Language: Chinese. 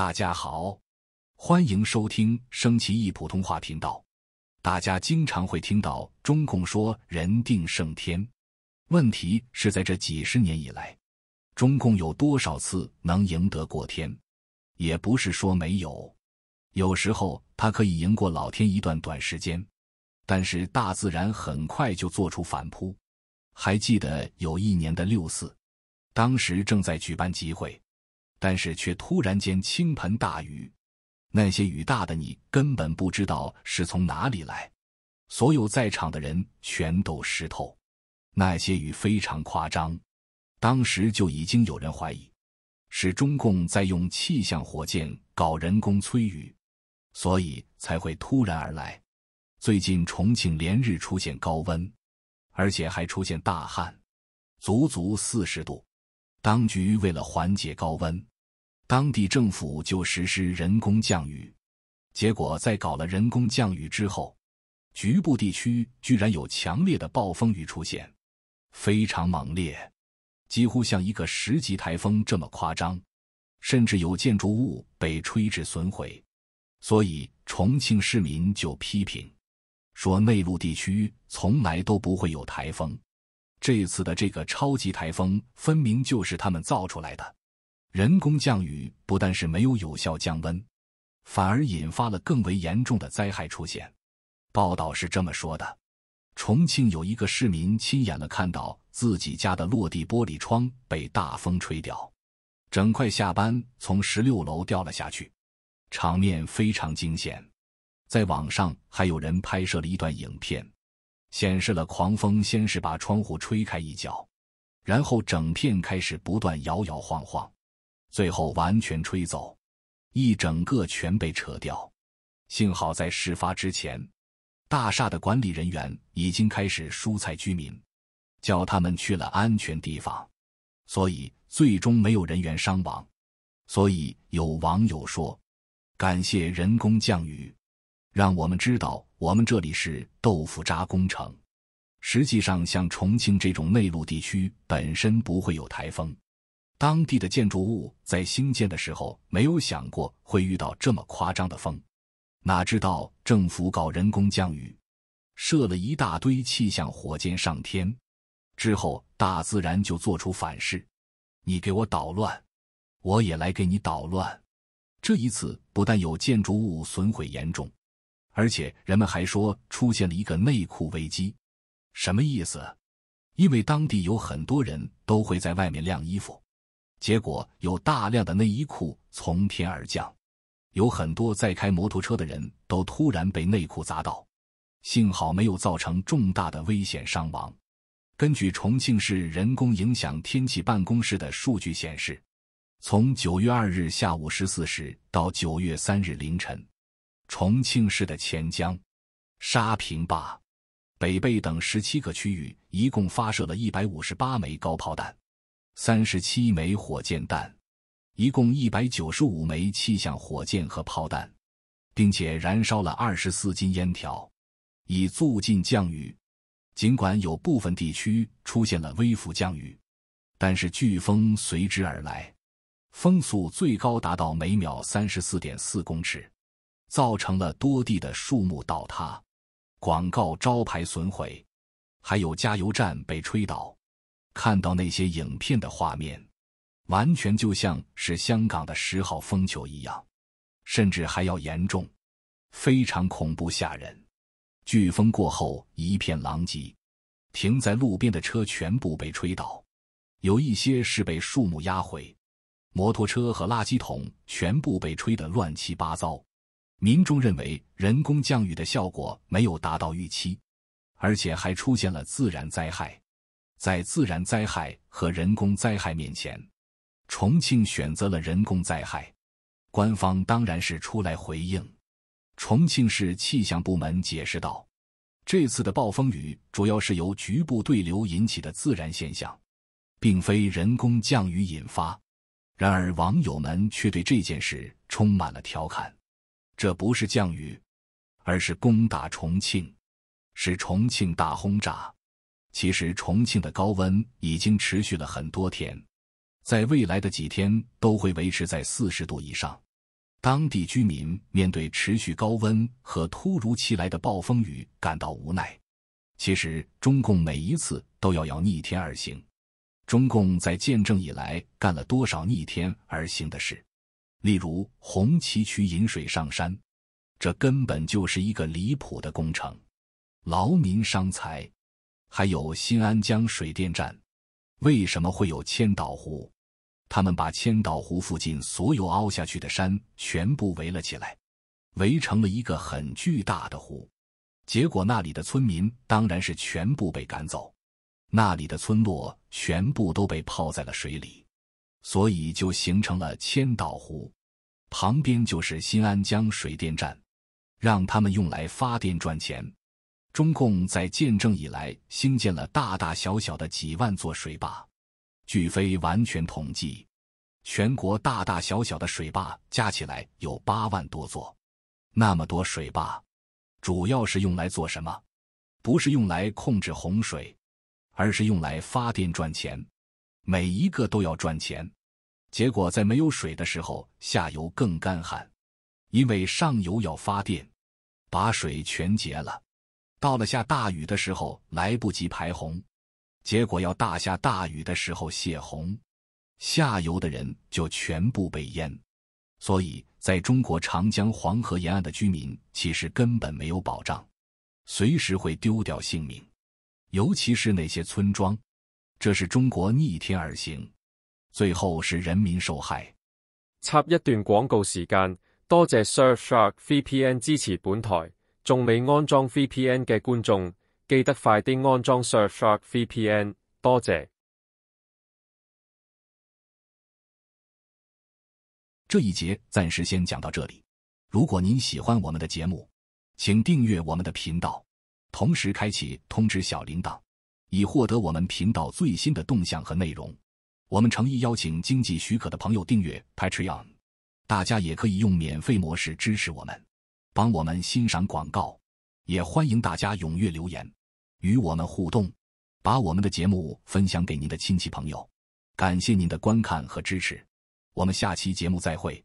大家好，欢迎收听升旗易普通话频道。大家经常会听到中共说“人定胜天”，问题是在这几十年以来，中共有多少次能赢得过天？也不是说没有，有时候他可以赢过老天一段短时间，但是大自然很快就做出反扑。还记得有一年的六四，当时正在举办集会。但是却突然间倾盆大雨，那些雨大的你根本不知道是从哪里来，所有在场的人全都湿透。那些雨非常夸张，当时就已经有人怀疑是中共在用气象火箭搞人工催雨，所以才会突然而来。最近重庆连日出现高温，而且还出现大旱，足足四十度，当局为了缓解高温。当地政府就实施人工降雨，结果在搞了人工降雨之后，局部地区居然有强烈的暴风雨出现，非常猛烈，几乎像一个十级台风这么夸张，甚至有建筑物被吹至损毁。所以重庆市民就批评说，内陆地区从来都不会有台风，这次的这个超级台风分明就是他们造出来的。人工降雨不但是没有有效降温，反而引发了更为严重的灾害出现。报道是这么说的：重庆有一个市民亲眼的看到自己家的落地玻璃窗被大风吹掉，整块下班从十六楼掉了下去，场面非常惊险。在网上还有人拍摄了一段影片，显示了狂风先是把窗户吹开一角，然后整片开始不断摇摇晃晃。最后完全吹走，一整个全被扯掉。幸好在事发之前，大厦的管理人员已经开始疏散居民，叫他们去了安全地方，所以最终没有人员伤亡。所以有网友说：“感谢人工降雨，让我们知道我们这里是豆腐渣工程。”实际上，像重庆这种内陆地区本身不会有台风。当地的建筑物在兴建的时候没有想过会遇到这么夸张的风，哪知道政府搞人工降雨，射了一大堆气象火箭上天，之后大自然就做出反噬，你给我捣乱，我也来给你捣乱。这一次不但有建筑物损毁严重，而且人们还说出现了一个内裤危机，什么意思？因为当地有很多人都会在外面晾衣服。结果有大量的内衣裤从天而降，有很多在开摩托车的人都突然被内裤砸到，幸好没有造成重大的危险伤亡。根据重庆市人工影响天气办公室的数据显示，从9月2日下午14时到9月3日凌晨，重庆市的钱江、沙坪坝、北碚等17个区域一共发射了158枚高炮弹。三十七枚火箭弹，一共一百九十五枚气象火箭和炮弹，并且燃烧了二十四斤烟条，以促进降雨。尽管有部分地区出现了微幅降雨，但是飓风随之而来，风速最高达到每秒三十四点四公尺，造成了多地的树木倒塌、广告招牌损毁，还有加油站被吹倒。看到那些影片的画面，完全就像是香港的十号风球一样，甚至还要严重，非常恐怖吓人。飓风过后一片狼藉，停在路边的车全部被吹倒，有一些是被树木压毁，摩托车和垃圾桶全部被吹得乱七八糟。民众认为人工降雨的效果没有达到预期，而且还出现了自然灾害。在自然灾害和人工灾害面前，重庆选择了人工灾害。官方当然是出来回应。重庆市气象部门解释道：“这次的暴风雨主要是由局部对流引起的自然现象，并非人工降雨引发。”然而，网友们却对这件事充满了调侃：“这不是降雨，而是攻打重庆，是重庆大轰炸。”其实重庆的高温已经持续了很多天，在未来的几天都会维持在四十度以上。当地居民面对持续高温和突如其来的暴风雨感到无奈。其实中共每一次都要要逆天而行，中共在建政以来干了多少逆天而行的事？例如红旗渠引水上山，这根本就是一个离谱的工程，劳民伤财。还有新安江水电站，为什么会有千岛湖？他们把千岛湖附近所有凹下去的山全部围了起来，围成了一个很巨大的湖。结果那里的村民当然是全部被赶走，那里的村落全部都被泡在了水里，所以就形成了千岛湖。旁边就是新安江水电站，让他们用来发电赚钱。中共在建政以来兴建了大大小小的几万座水坝，据非完全统计，全国大大小小的水坝加起来有八万多座。那么多水坝，主要是用来做什么？不是用来控制洪水，而是用来发电赚钱。每一个都要赚钱，结果在没有水的时候，下游更干旱，因为上游要发电，把水全截了。到了下大雨的时候，来不及排洪，结果要大下大雨的时候泄洪，下游的人就全部被淹。所以，在中国长江、黄河沿岸的居民其实根本没有保障，随时会丢掉性命。尤其是那些村庄，这是中国逆天而行，最后是人民受害。插一段广告时间，多谢 Surfshark VPN 支持本台。仲未安装 VPN 嘅观众，记得快啲安装 Surfshark VPN，多谢。这一节暂时先讲到这里。如果您喜欢我们的节目，请订阅我们的频道，同时开启通知小铃铛，以获得我们频道最新的动向和内容。我们诚意邀请经济许可的朋友订阅 Patreon，大家也可以用免费模式支持我们。帮我们欣赏广告，也欢迎大家踊跃留言，与我们互动，把我们的节目分享给您的亲戚朋友。感谢您的观看和支持，我们下期节目再会。